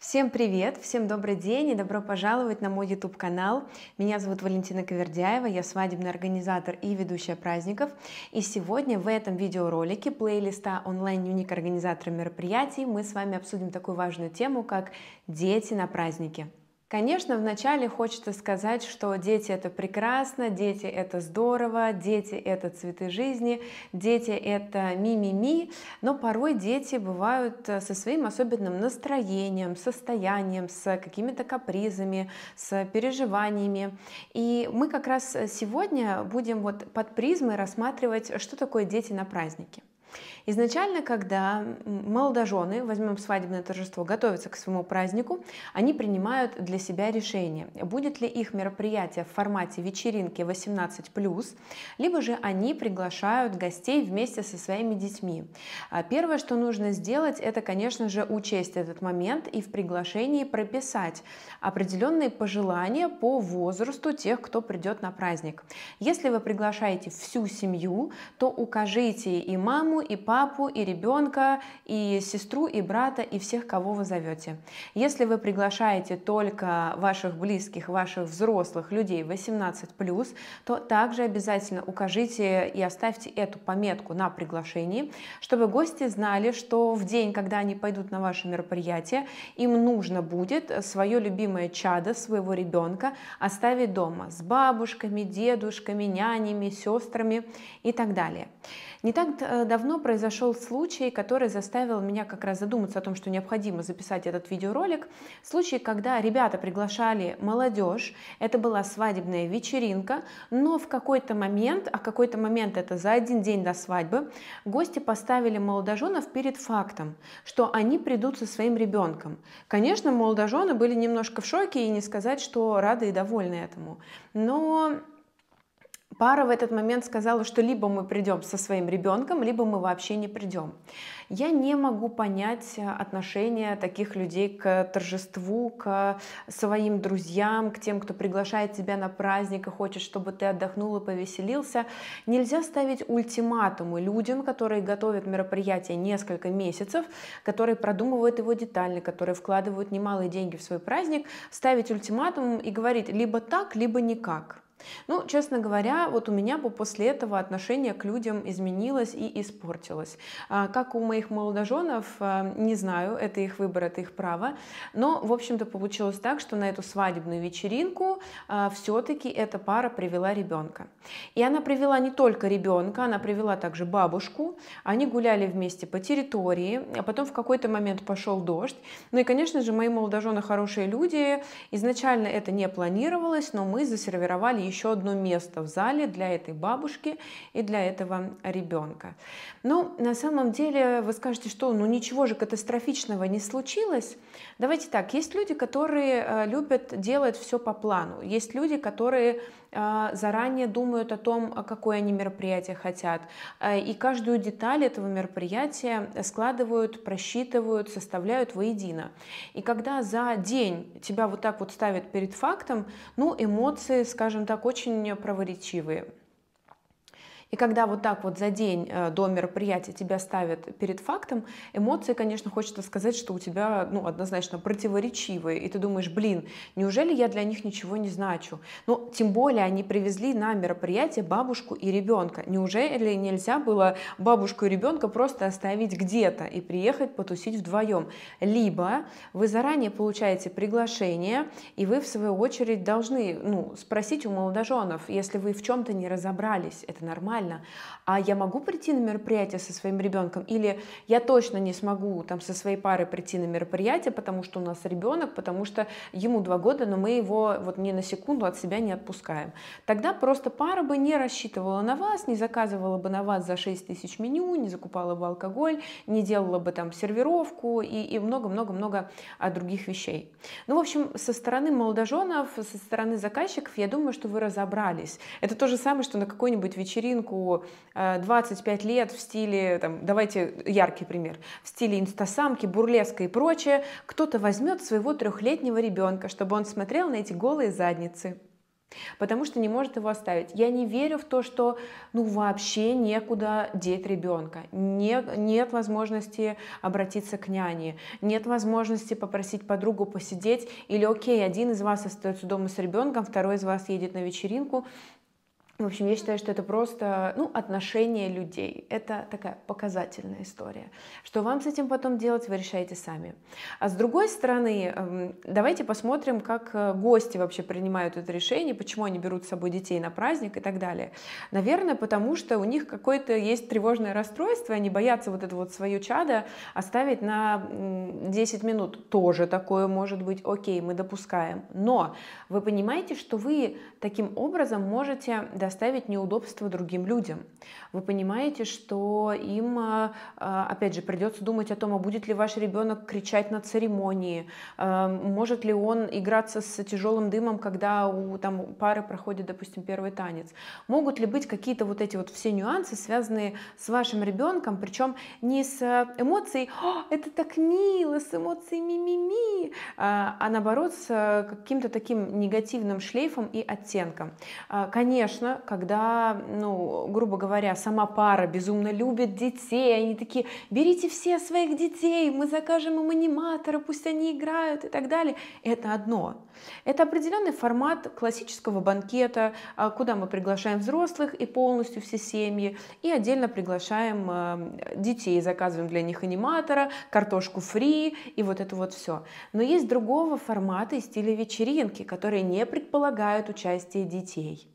Всем привет, всем добрый день и добро пожаловать на мой YouTube канал. Меня зовут Валентина Ковердяева, я свадебный организатор и ведущая праздников. И сегодня в этом видеоролике плейлиста онлайн-юник организатора мероприятий мы с вами обсудим такую важную тему, как дети на празднике. Конечно, вначале хочется сказать, что дети это прекрасно, дети это здорово, дети это цветы жизни, дети это ми-ми-ми, но порой дети бывают э, со своим особенным настроением, состоянием, с какими-то капризами, с переживаниями. И мы как раз э, сегодня будем вот под призмой рассматривать, что такое дети на празднике. Изначально, когда молодожены, возьмем свадебное торжество, готовятся к своему празднику, они принимают для себя решение, будет ли их мероприятие в формате вечеринки 18+, либо же они приглашают гостей вместе со своими детьми. А первое, что нужно сделать, это, конечно же, учесть этот момент и в приглашении прописать определенные пожелания по возрасту тех, кто придет на праздник. Если вы приглашаете всю семью, то укажите и маму, и папу, папу, и ребенка, и сестру, и брата, и всех, кого вы зовете. Если вы приглашаете только ваших близких, ваших взрослых людей 18+, то также обязательно укажите и оставьте эту пометку на приглашении, чтобы гости знали, что в день, когда они пойдут на ваше мероприятие, им нужно будет свое любимое чадо, своего ребенка оставить дома с бабушками, дедушками, нянями, сестрами и так далее. Не так э, давно произошло произошел случай, который заставил меня как раз задуматься о том, что необходимо записать этот видеоролик. Случай, когда ребята приглашали молодежь, это была свадебная вечеринка, но в какой-то момент, а какой-то момент это за один день до свадьбы, гости поставили молодоженов перед фактом, что они придут со своим ребенком. Конечно, молодожены были немножко в шоке и не сказать, что рады и довольны этому. Но Пара в этот момент сказала, что либо мы придем со своим ребенком, либо мы вообще не придем. Я не могу понять э, отношение таких людей к торжеству, к своим друзьям, к тем, кто приглашает тебя на праздник и хочет, чтобы ты отдохнул и повеселился. Нельзя ставить ультиматумы людям, которые готовят мероприятие несколько месяцев, которые продумывают его детально, которые вкладывают немалые деньги в свой праздник, ставить ультиматум и говорить либо так, либо никак. Ну, честно говоря, вот у меня бы после этого отношение к людям изменилось и испортилось. А, как у моих молодоженов, а, не знаю, это их выбор, это их право, но, в общем-то, получилось так, что на эту свадебную вечеринку а, все-таки эта пара привела ребенка. И она привела не только ребенка, она привела также бабушку, они гуляли вместе по территории, а потом в какой-то момент пошел дождь. Ну и, конечно же, мои молодожены хорошие люди, изначально это не планировалось, но мы засервировали еще одно место в зале для этой бабушки и для этого ребенка. Ну, на самом деле, вы скажете, что ну ничего же катастрофичного не случилось. Давайте так, есть люди, которые э, любят делать все по плану, есть люди, которые а, заранее думают о том, а какое они мероприятие хотят. А, и каждую деталь этого мероприятия складывают, просчитывают, составляют воедино. И когда за день тебя вот так вот ставят перед фактом, ну, эмоции, скажем так, очень проворечивые. И когда вот так вот за день э, до мероприятия тебя ставят перед фактом, эмоции, конечно, хочется сказать, что у тебя, ну, однозначно противоречивые, и ты думаешь, блин, неужели я для них ничего не значу? Ну, тем более они привезли на мероприятие бабушку и ребенка. Неужели нельзя было бабушку и ребенка просто оставить где-то и приехать потусить вдвоем? Либо вы заранее получаете приглашение, и вы, в свою очередь, должны ну, спросить у молодоженов, если вы в чем-то не разобрались, это нормально, нормально. А я могу прийти на мероприятие со своим ребенком? Или я точно не смогу там со своей парой прийти на мероприятие, потому что у нас ребенок, потому что ему два года, но мы его вот ни на секунду от себя не отпускаем. Тогда просто пара бы не рассчитывала на вас, не заказывала бы на вас за 6 тысяч меню, не закупала бы алкоголь, не делала бы там сервировку и много-много-много а, других вещей. Ну, в общем, со стороны молодоженов, со стороны заказчиков, я думаю, что вы разобрались. Это то же самое, что на какой-нибудь вечеринку рынку 25 э, лет в стиле, там, давайте яркий пример, в стиле инстасамки, бурлеска и прочее, кто-то возьмет своего трехлетнего ребенка, чтобы он смотрел на эти голые задницы, потому что не может его оставить. Я не верю в то, что ну вообще некуда деть ребенка, не, нет возможности обратиться к няне, нет возможности попросить подругу посидеть, или окей, один из вас остается дома с ребенком, второй из вас едет на вечеринку, в общем, я считаю, что это просто ну, отношение людей. Это такая показательная история. Что вам с этим потом делать, вы решаете сами. А с другой стороны, эм, давайте посмотрим, как э, гости вообще принимают это решение, почему они берут с собой детей на праздник и так далее. Наверное, потому что у них какое-то есть тревожное расстройство, они боятся вот это вот свое чадо оставить на 10 минут. Тоже такое может быть. Окей, мы допускаем. Но вы понимаете, что вы таким образом можете доставить неудобства другим людям. Вы понимаете, что им, э, э, опять же, придется думать о том, а будет ли ваш ребенок кричать на церемонии, э, может ли он играться с тяжелым дымом, когда у там, пары проходит, допустим, первый танец. Могут ли быть какие-то вот эти вот все нюансы, связанные с вашим ребенком, причем не с эмоцией «О, это так мило», с эмоцией «ми-ми-ми», а, а наоборот с каким-то таким негативным шлейфом и оттенком. А, конечно, когда, ну, грубо говоря, сама пара безумно любит детей, они такие, берите все своих детей, мы закажем им аниматора, пусть они играют и так далее. Это одно. Это определенный формат классического банкета, а, куда мы приглашаем взрослых и полностью все семьи, и отдельно приглашаем а, детей, заказываем для них аниматора, картошку фри и вот это вот все. Но есть другого формата и стиля вечеринки, которые не предполагают участие детей.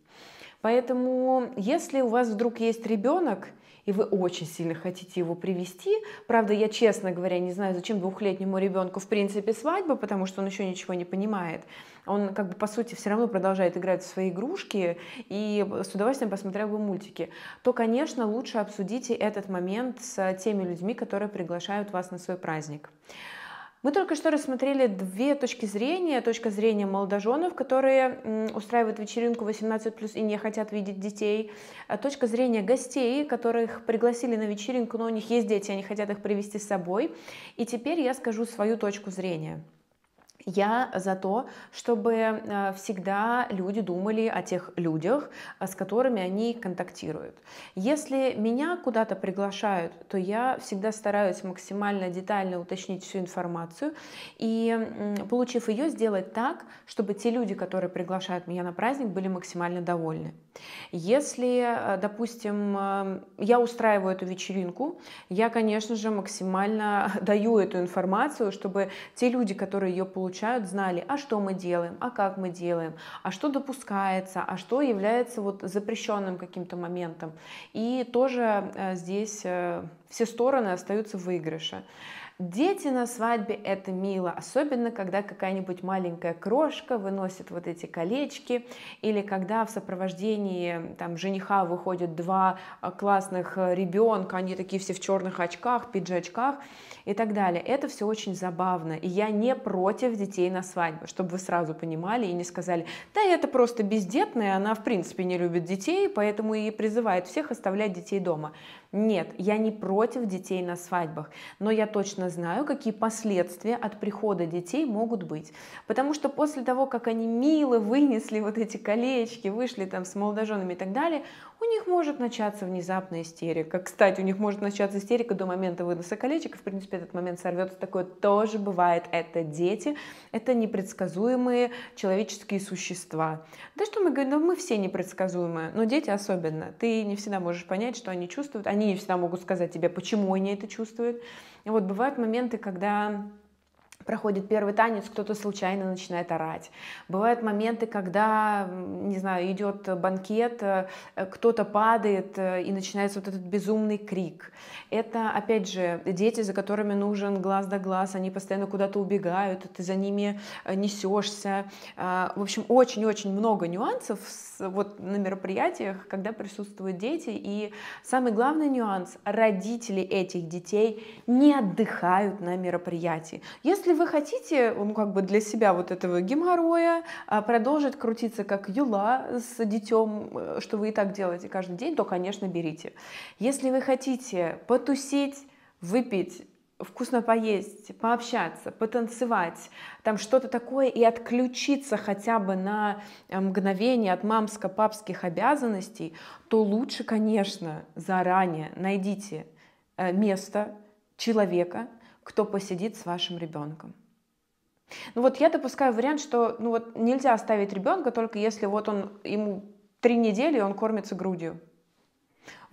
Поэтому, если у вас вдруг есть ребенок, и вы очень сильно хотите его привести. Правда, я, честно говоря, не знаю, зачем двухлетнему ребенку в принципе свадьба, потому что он еще ничего не понимает. Он, как бы, по сути, все равно продолжает играть в свои игрушки и с удовольствием посмотрел бы мультики. То, конечно, лучше обсудите этот момент с теми людьми, которые приглашают вас на свой праздник. Мы только что рассмотрели две точки зрения. Точка зрения молодоженов, которые устраивают вечеринку 18+, и не хотят видеть детей. А точка зрения гостей, которых пригласили на вечеринку, но у них есть дети, они хотят их привести с собой. И теперь я скажу свою точку зрения. Я за то, чтобы э, всегда люди думали о тех людях, э, с которыми они контактируют. Если меня куда-то приглашают, то я всегда стараюсь максимально детально уточнить всю информацию и, получив ее, сделать так, чтобы те люди, которые приглашают меня на праздник, были максимально довольны. Если, э, допустим, эм, я устраиваю эту вечеринку, я, конечно же, максимально даю эту информацию, чтобы те люди, которые ее получают, получают, знали, а что мы делаем, а как мы делаем, а что допускается, а что является вот запрещенным каким-то моментом. И тоже э, здесь э, все стороны остаются в выигрыше. Дети на свадьбе – это мило, особенно когда какая-нибудь маленькая крошка выносит вот эти колечки, или когда в сопровождении там, жениха выходят два а, классных э, ребенка, они такие все в черных очках, пиджачках и так далее. Это все очень забавно, и я не против детей на свадьбе, чтобы вы сразу понимали и не сказали, да, это просто бездетная, она в принципе не любит детей, поэтому и призывает всех оставлять детей дома. Нет, я не против детей на свадьбах, но я точно знаю, какие последствия от прихода детей могут быть. Потому что после того, как они мило вынесли вот эти колечки, вышли там с молодоженами и так далее, у них может начаться внезапная истерика. Кстати, у них может начаться истерика до момента выноса колечек, и, в принципе, этот момент сорвется. Такое тоже бывает. Это дети, это непредсказуемые человеческие существа. Да что мы говорим, ну, мы все непредсказуемые, но дети особенно. Ты не всегда можешь понять, что они чувствуют. Они они всегда могут сказать тебе, почему они это чувствуют. И вот бывают моменты, когда проходит первый танец, кто-то случайно начинает орать. Бывают моменты, когда, не знаю, идет банкет, э, кто-то падает э, и начинается вот этот безумный крик. Это, опять же, дети, за которыми нужен глаз да глаз, они постоянно куда-то убегают, ты за ними э, несешься. А, в общем, очень-очень много нюансов вот на мероприятиях, когда присутствуют дети. И самый главный нюанс – родители этих детей не отдыхают на мероприятии. Если если вы хотите, ну, как бы для себя вот этого геморроя, а, продолжить крутиться как юла с детем, э, что вы и так делаете каждый день, то, конечно, берите. Если вы хотите потусить, выпить, вкусно поесть, пообщаться, потанцевать, там что-то такое и отключиться хотя бы на э, мгновение от мамско-папских обязанностей, то лучше, конечно, заранее найдите э, место, человека, кто посидит с вашим ребенком. Ну вот я допускаю вариант, что ну вот нельзя оставить ребенка только если вот он ему три недели и он кормится грудью.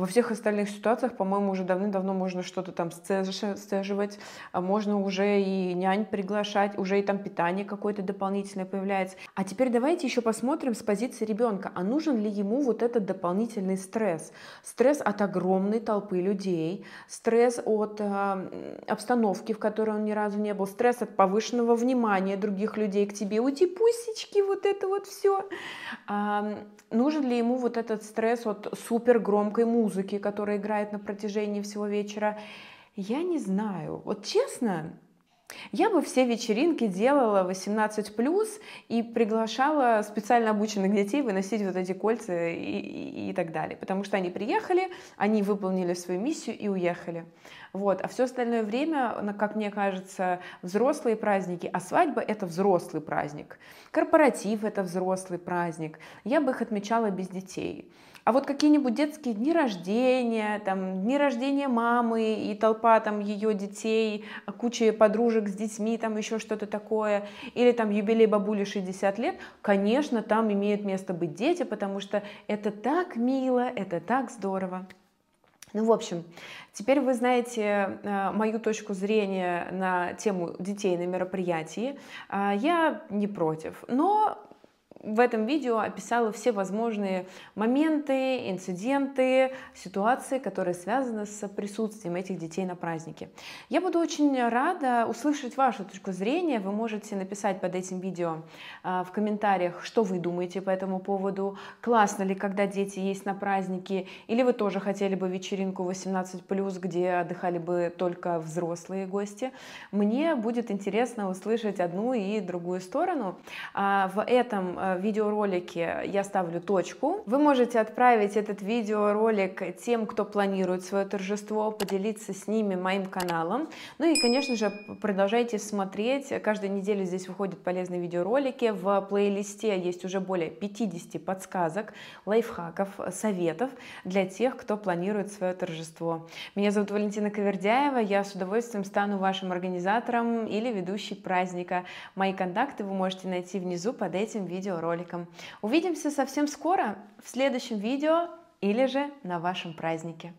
Во всех остальных ситуациях, по-моему, уже давным-давно можно что-то там сцеживать, а можно уже и нянь приглашать, уже и там питание какое-то дополнительное появляется. А теперь давайте еще посмотрим с позиции ребенка, а нужен ли ему вот этот дополнительный стресс? Стресс от огромной толпы людей, стресс от э, обстановки, в которой он ни разу не был, стресс от повышенного внимания других людей к тебе, уйти пусечки, вот это вот все. А, нужен ли ему вот этот стресс от супер громкой музыки? музыки, которая играет на протяжении всего вечера. Я не знаю. Вот честно, я бы все вечеринки делала 18 и приглашала специально обученных детей выносить вот эти кольца и, и, и так далее. Потому что они приехали, они выполнили свою миссию и уехали. Вот. А все остальное время, как мне кажется, взрослые праздники, а свадьба это взрослый праздник. Корпоратив это взрослый праздник. Я бы их отмечала без детей. А вот какие-нибудь детские дни рождения, там, дни рождения мамы и толпа там ее детей, а куча подружек с детьми, там еще что-то такое, или там юбилей бабули 60 лет, конечно, там имеют место быть дети, потому что это так мило, это так здорово. Ну, в общем, теперь вы знаете э, мою точку зрения на тему детей на мероприятии. Э, я не против, но в этом видео описала все возможные моменты, инциденты, ситуации, которые связаны с присутствием этих детей на празднике. Я буду очень рада услышать вашу точку зрения. Вы можете написать под этим видео а, в комментариях, что вы думаете по этому поводу, классно ли, когда дети есть на празднике, или вы тоже хотели бы вечеринку 18+, где отдыхали бы только взрослые гости. Мне будет интересно услышать одну и другую сторону. А, в этом э, видеоролике я ставлю точку. Вы можете отправить этот видеоролик тем, кто планирует свое торжество, поделиться с ними моим каналом. Ну и, конечно же, продолжайте смотреть. Каждую неделю здесь выходят полезные видеоролики. В плейлисте есть уже более 50 подсказок, лайфхаков, советов для тех, кто планирует свое торжество. Меня зовут Валентина Ковердяева. Я с удовольствием стану вашим организатором или ведущей праздника. Мои контакты вы можете найти внизу под этим видео видеороликом. Увидимся совсем скоро в следующем видео или же на вашем празднике.